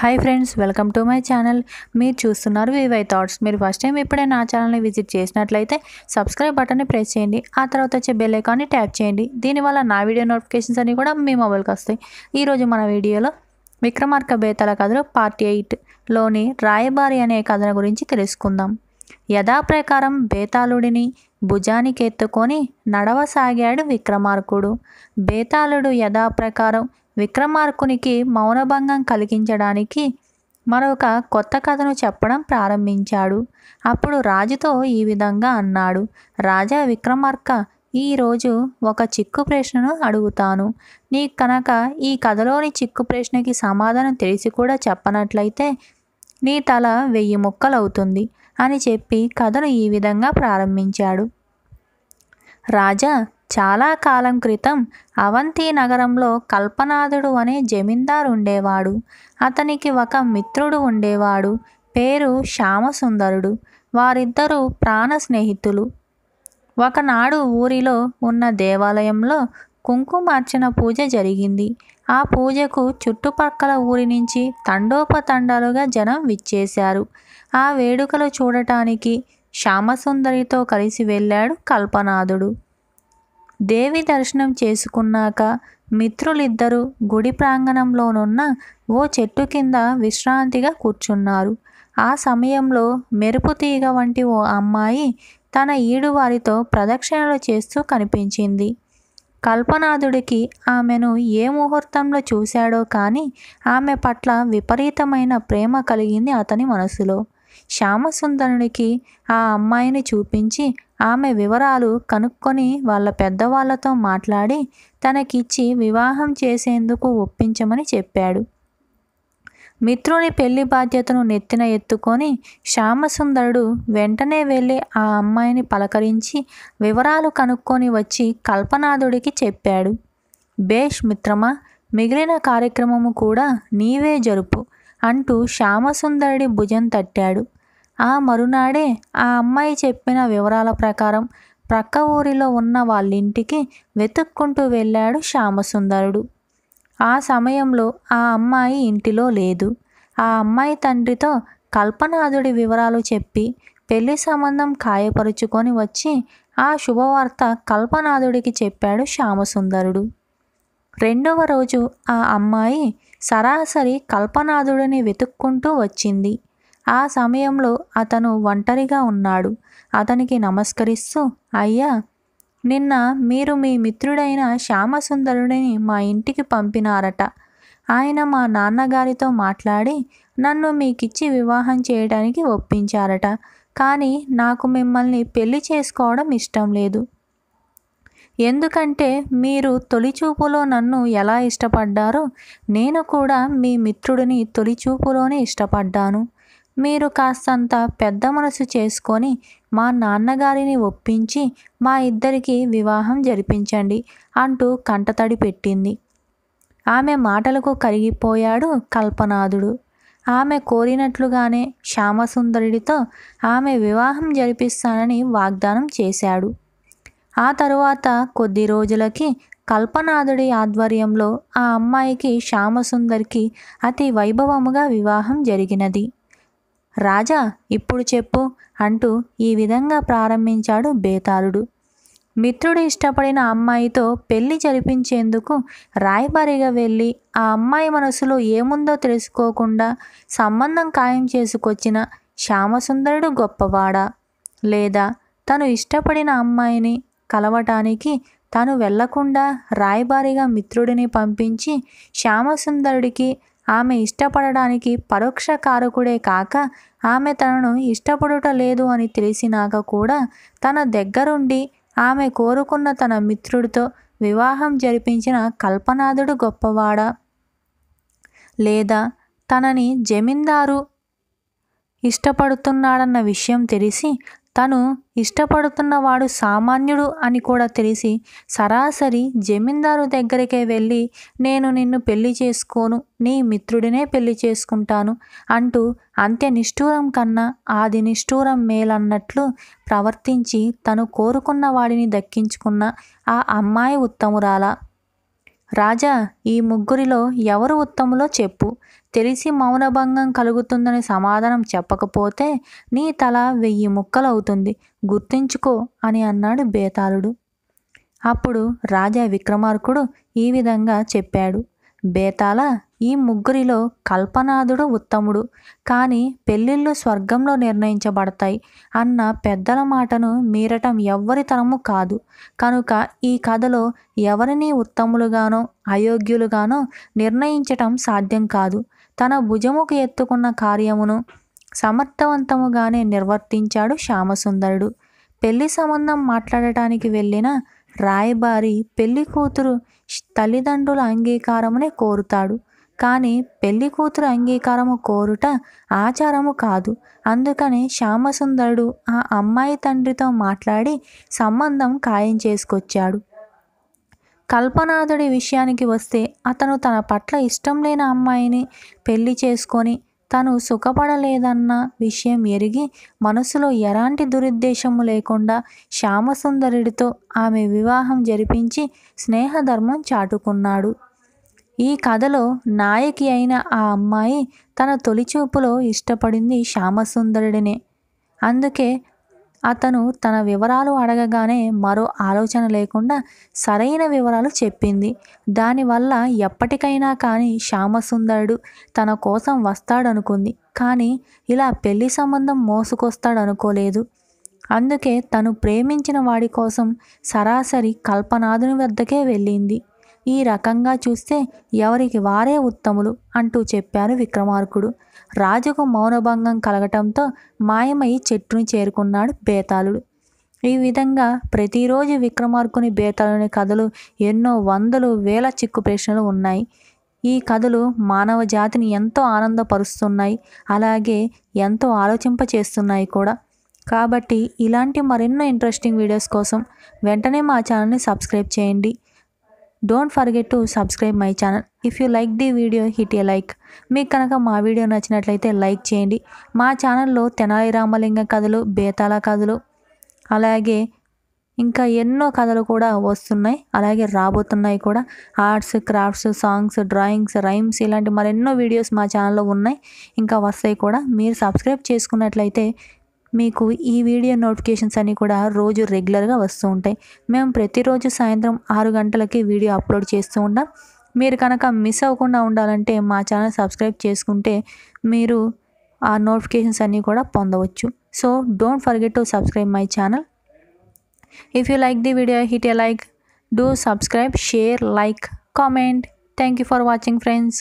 hi friends welcome to my channel మీరు చూస్తున్నారు VY thoughts మీరు ఫస్ట్ టైం ఇప్పుడే నా ఛానల్ని విజిట్ చేసినట్లయితే సబ్స్క్రైబ్ బటన్ని ప్రెస్ చేయండి ఆ తర్వాత వచ్చే బెల్లైకాన్ని ట్యాప్ చేయండి దీనివల్ల నా వీడియో నోటిఫికేషన్స్ అన్నీ కూడా మీ మొబైల్కి వస్తాయి ఈరోజు మన వీడియోలో విక్రమార్క బేతల కథలు పార్ట్ ఎయిట్లోని రాయబారి అనే కథన గురించి తెలుసుకుందాం యథాప్రకారం బేతాళుడిని భుజానికెత్తుకొని నడవసాగాడు విక్రమార్కుడు బేతాళుడు యథాప్రకారం విక్రమార్కునికి మౌనభంగం కలిగించడానికి మరొక కొత్త కథను చెప్పడం ప్రారంభించాడు అప్పుడు రాజుతో ఈ విధంగా అన్నాడు రాజా విక్రమార్క ఈరోజు ఒక చిక్కు ప్రశ్నను అడుగుతాను నీ కనుక ఈ కథలోని చిక్కు ప్రశ్నకి సమాధానం తెలిసి కూడా చెప్పనట్లయితే నీ తల వెయ్యి ముక్కలవుతుంది అని చెప్పి కథను ఈ విధంగా ప్రారంభించాడు రాజా చాలా కాలం క్రితం అవంతి నగరంలో కల్పనాథుడు అనే జమీందారు ఉండేవాడు అతనికి ఒక మిత్రుడు ఉండేవాడు పేరు శ్యామసుందరుడు వారిద్దరూ ప్రాణ స్నేహితులు ఒకనాడు ఊరిలో ఉన్న దేవాలయంలో కుంకుమార్చన పూజ జరిగింది ఆ పూజకు చుట్టుపక్కల ఊరి నుంచి తండోపతండాలుగా జనం విచ్చేశారు ఆ వేడుకలు చూడటానికి శ్యామసుందరితో కలిసి వెళ్ళాడు కల్పనాథుడు దేవి దర్శనం చేసుకున్నాక మిత్రులిద్దరూ గుడి ప్రాంగణంలోనున్న ఓ చెట్టు కింద విశ్రాంతిగా కూర్చున్నారు ఆ సమయంలో మెరుపు తీగ వంటి ఓ అమ్మాయి తన ఈడు వారితో ప్రదక్షిణలు చేస్తూ కనిపించింది కల్పనాథుడికి ఆమెను ఏ ముహూర్తంలో చూశాడో కానీ ఆమె పట్ల విపరీతమైన ప్రేమ కలిగింది అతని మనసులో శ్యామసుందరునికి ఆ అమ్మాయిని చూపించి ఆమె వివరాలు కనుక్కొని వాళ్ళ పెద్దవాళ్లతో మాట్లాడి తనకిచ్చి వివాహం చేసేందుకు ఒప్పించమని చెప్పాడు మిత్రుని పెళ్లి బాధ్యతను నెత్తిన ఎత్తుకొని శ్యామసుందరుడు వెంటనే వెళ్ళి ఆ అమ్మాయిని పలకరించి వివరాలు కనుక్కొని వచ్చి కల్పనాథుడికి చెప్పాడు బేష్ మిత్రమా మిగిలిన కార్యక్రమము కూడా నీవే జరుపు అంటూ శ్యామసుందరుడి భుజం తట్టాడు ఆ మరునాడే ఆ అమ్మాయి చెప్పిన వివరాల ప్రకారం ప్రక్క ఊరిలో ఉన్న వాళ్ళింటికి వెతుక్కుంటూ వెళ్ళాడు శ్యామసుందరుడు ఆ సమయంలో ఆ అమ్మాయి ఇంటిలో లేదు ఆ అమ్మాయి తండ్రితో కల్పనాథుడి వివరాలు చెప్పి పెళ్లి సంబంధం ఖాయపరుచుకొని వచ్చి ఆ శుభవార్త కల్పనాథుడికి చెప్పాడు శ్యామసుందరుడు రెండవ రోజు ఆ అమ్మాయి సరాసరి కల్పనాథుడిని వెతుక్కుంటూ వచ్చింది ఆ సమయంలో అతను ఒంటరిగా ఉన్నాడు అతనికి నమస్కరిస్తూ అయ్యా నిన్న మీరు మీ మిత్రుడైన శ్యామసుందరుడిని మా ఇంటికి పంపినారట ఆయన మా నాన్నగారితో మాట్లాడి నన్ను మీకిచ్చి వివాహం చేయడానికి ఒప్పించారట కానీ నాకు మిమ్మల్ని పెళ్లి చేసుకోవడం ఇష్టం లేదు ఎందుకంటే మీరు తొలిచూపులో నన్ను ఎలా ఇష్టపడ్డారో నేను కూడా మీ మిత్రుడిని తొలిచూపులోనే ఇష్టపడ్డాను మీరు కాస్తంత పెద్ద మనసు చేసుకొని మా నాన్నగారిని ఒప్పించి మా ఇద్దరికి వివాహం జరిపించండి అంటూ కంటతడి పెట్టింది ఆమె మాటలకు కరిగిపోయాడు కల్పనాథుడు ఆమె కోరినట్లుగానే శ్యామసుందరుడితో ఆమె వివాహం జరిపిస్తానని వాగ్దానం చేశాడు ఆ తరువాత కొద్ది రోజులకి కల్పనాథుడి ఆధ్వర్యంలో ఆ అమ్మాయికి శ్యామసుందరికి అతి వైభవముగా వివాహం జరిగినది రాజా ఇప్పుడు చెప్పు అంటూ ఈ విధంగా ప్రారంభించాడు బేతాళుడు మిత్రుడు ఇష్టపడిన అమ్మాయితో పెళ్లి జరిపించేందుకు రాయబారిగా వెళ్ళి ఆ అమ్మాయి మనసులో ఏముందో తెలుసుకోకుండా సంబంధం ఖాయం చేసుకొచ్చిన శ్యామసుందరుడు గొప్పవాడా లేదా తను ఇష్టపడిన అమ్మాయిని కలవటానికి తను వెళ్లకుండా రాయబారిగా మిత్రుడిని పంపించి శ్యామసుందరుడికి ఆమె ఇష్టపడడానికి పరోక్ష కారకుడే కాక ఆమె తనను ఇష్టపడుట లేదు అని తెలిసినాక కూడా తన దగ్గరుండి ఆమె కోరుకున్న తన మిత్రుడితో వివాహం జరిపించిన కల్పనాథుడు గొప్పవాడా లేదా తనని జమీందారు ఇష్టపడుతున్నాడన్న విషయం తెలిసి తను ఇష్టపడుతున్నవాడు సామాన్యుడు అని కూడా తెలిసి సరాసరి జమీందారు దగ్గరికే వెళ్ళి నేను నిన్ను పెళ్లి చేసుకోను నీ మిత్రుడినే పెళ్లి చేసుకుంటాను అంటూ అంత్య నిష్ఠూరం కన్నా ఆది నిష్ఠూరం మేలన్నట్లు ప్రవర్తించి తను కోరుకున్న వాడిని దక్కించుకున్న ఆ అమ్మాయి ఉత్తమురాల రాజా ఈ ముగ్గురిలో ఎవరు ఉత్తములో చెప్పు తెలిసి మౌనభంగం కలుగుతుందని సమాధానం చెప్పకపోతే నీ తల వెయ్యి ముక్కలవుతుంది గుర్తించుకో అని అన్నాడు బేతాళుడు అప్పుడు రాజా విక్రమార్కుడు ఈ విధంగా చెప్పాడు బేతాల ఈ ముగ్గురిలో కల్పనాథుడు ఉత్తముడు కానీ పెళ్ళిళ్ళు స్వర్గంలో నిర్ణయించబడతాయి అన్న పెద్దల మాటను మీరటం ఎవ్వరి కాదు కనుక ఈ కథలో ఎవరిని ఉత్తములుగానో అయోగ్యులుగానో నిర్ణయించటం సాధ్యం కాదు తన భుజముకు ఎత్తుకున్న కార్యమును సమర్థవంతముగానే నిర్వర్తించాడు శ్యామసుందరుడు పెళ్లి సంబంధం మాట్లాడటానికి వెళ్ళిన రాయబారి పెళ్లి కూతురు తల్లిదండ్రుల అంగీకారమునే కోరుతాడు కానీ పెళ్లి కూతురు అంగీకారము కోరుట ఆచారము కాదు అందుకనే శ్యామసుందరుడు ఆ అమ్మాయి తండ్రితో మాట్లాడి సంబంధం ఖాయం చేసుకొచ్చాడు కల్పనాథుడి విషయానికి వస్తే అతను తన పట్ల ఇష్టం లేని అమ్మాయిని పెళ్లి చేసుకొని తను సుఖపడలేదన్న విషయం ఎరిగి మనసులో ఎలాంటి దురుద్దేశము లేకుండా శ్యామసుందరుడితో ఆమె వివాహం జరిపించి స్నేహధర్మం చాటుకున్నాడు ఈ కథలో నాయకి అయిన ఆ అమ్మాయి తన తొలిచూపులో ఇష్టపడింది శ్యామసుందరుడినే అందుకే అతను తన వివరాలు అడగగానే మరో ఆలోచన లేకుండా సరైన వివరాలు చెప్పింది దానివల్ల ఎప్పటికైనా కానీ శ్యామసుందరుడు తన కోసం వస్తాడనుకుంది కానీ ఇలా పెళ్లి సంబంధం మోసుకొస్తాడనుకోలేదు అందుకే తను ప్రేమించిన వాడి కోసం సరాసరి కల్పనాథుని వద్దకే వెళ్ళింది ఈ రకంగా చూస్తే ఎవరికి వారే ఉత్తములు అంటూ చెప్పారు విక్రమార్కుడు రాజుకు మౌనభంగం కలగటంతో మాయమై చెట్టును చేరుకున్నాడు బేతాళుడు ఈ విధంగా ప్రతిరోజు విక్రమార్కుని బేతాళుని కథలు ఎన్నో వందలు వేల చిక్కు ప్రశ్నలు ఉన్నాయి ఈ కథలు మానవ జాతిని ఎంతో ఆనందపరుస్తున్నాయి అలాగే ఎంతో ఆలోచింపచేస్తున్నాయి కూడా కాబట్టి ఇలాంటి మరెన్నో ఇంట్రెస్టింగ్ వీడియోస్ కోసం వెంటనే మా ఛానల్ని సబ్స్క్రైబ్ చేయండి don't forget to subscribe my channel if you like the video hit a like మీకు కనుక మా వీడియో నచ్చినట్లయితే లైక్ చేయండి మా ఛానల్లో తెనాలి రామలింగ కథలు బేతాల కథలు అలాగే ఇంకా ఎన్నో కథలు కూడా వస్తున్నాయి అలాగే రాబోతున్నాయి కూడా arts crafts songs drawings rhymes ఇలాంటి మరెన్నో వీడియోస్ మా ఛానల్లో ఉన్నాయి ఇంకా వస్తాయి కూడా మీరు సబ్స్క్రైబ్ చేసుకున్నట్లయితే మీకు ఈ వీడియో నోటిఫికేషన్స్ అన్నీ కూడా రోజు రెగ్యులర్గా వస్తూ ఉంటాయి మేము ప్రతిరోజు సాయంత్రం ఆరు గంటలకి వీడియో అప్లోడ్ చేస్తూ ఉంటాం మీరు కనుక మిస్ అవ్వకుండా ఉండాలంటే మా ఛానల్ సబ్స్క్రైబ్ చేసుకుంటే మీరు ఆ నోటిఫికేషన్స్ అన్నీ కూడా పొందవచ్చు so don't forget to subscribe my channel if you like the video hit a like do subscribe share like comment thank you for watching friends